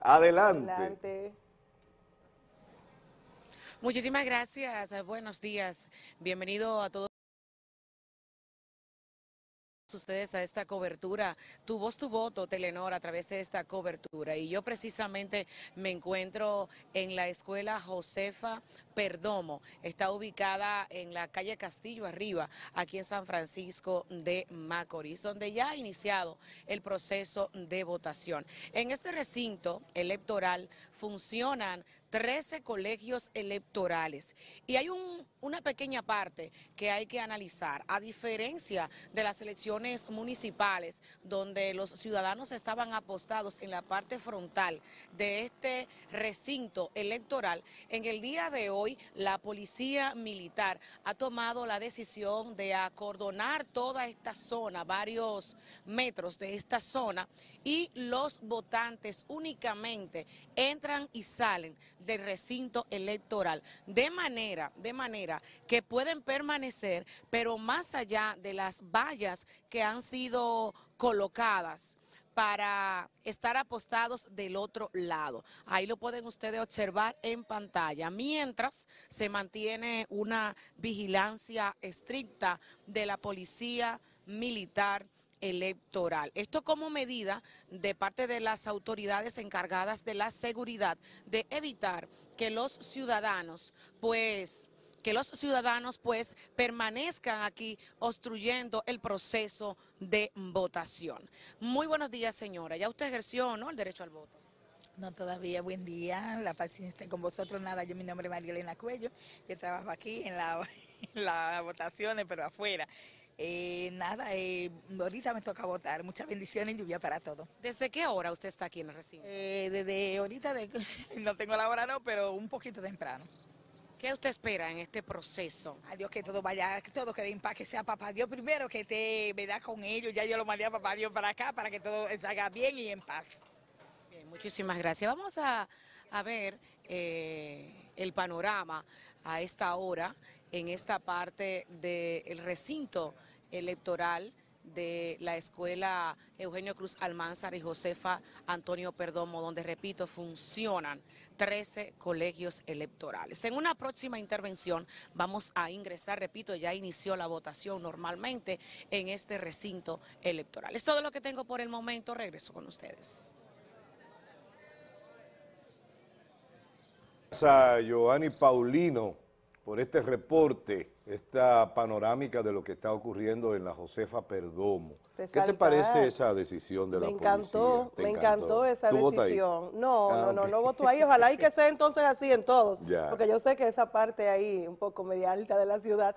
Adelante. Muchísimas gracias, eh, buenos días, bienvenido a todos ustedes a esta cobertura. Tu voz, tu voto, Telenor, a través de esta cobertura. Y yo precisamente me encuentro en la escuela Josefa Perdomo. Está ubicada en la calle Castillo Arriba, aquí en San Francisco de Macorís, donde ya ha iniciado el proceso de votación. En este recinto electoral funcionan 13 colegios electorales. Y hay una pequeña parte que hay que analizar. A diferencia de las elecciones municipales, donde los ciudadanos estaban apostados en la parte frontal de este recinto electoral, en el día de hoy la policía militar ha tomado la decisión de acordonar toda esta zona, varios metros de esta zona, y los votantes únicamente entran y salen del recinto electoral. De manera, de manera que pueden permanecer, pero más allá de las vallas que han sido colocadas para estar apostados del otro lado. Ahí lo pueden ustedes observar en pantalla, mientras se mantiene una vigilancia estricta de la policía militar electoral. Esto como medida de parte de las autoridades encargadas de la seguridad de evitar que los ciudadanos pues que los ciudadanos pues permanezcan aquí obstruyendo el proceso de votación. Muy buenos días, señora. Ya usted ejerció, ¿no?, el derecho al voto. No, todavía, buen día, la paciencia con vosotros, nada, yo mi nombre es María Cuello, QUE trabajo aquí en, la, en las votaciones, pero afuera. Eh, nada, eh, ahorita me toca votar. Muchas bendiciones y lluvia para todos. ¿Desde qué hora usted está aquí en el recinto? Eh, desde ahorita, de, no tengo la hora no, pero un poquito temprano. ¿Qué usted espera en este proceso? A Dios que todo vaya, que todo quede en paz, que sea papá Dios primero, que te vea Con ellos, ya yo lo mandé a papá Dios para acá para que todo salga bien y en paz. Bien, muchísimas gracias. Vamos a, a ver eh, el panorama a esta hora en esta parte del recinto electoral de la escuela Eugenio Cruz Almanzar y Josefa Antonio Perdomo, donde, repito, funcionan 13 colegios electorales. En una próxima intervención vamos a ingresar, repito, ya inició la votación normalmente en este recinto electoral. Es todo lo que tengo por el momento, regreso con ustedes. A Giovanni Paulino por este reporte, esta panorámica de lo que está ocurriendo en la Josefa Perdomo. ¿Qué te parece esa decisión de la policía? Me encantó, me encantó esa decisión. No, no, no, no ah, voto ahí. Ojalá y que sea entonces así en todos, porque yo sé que esa parte ahí, un poco media alta de la ciudad,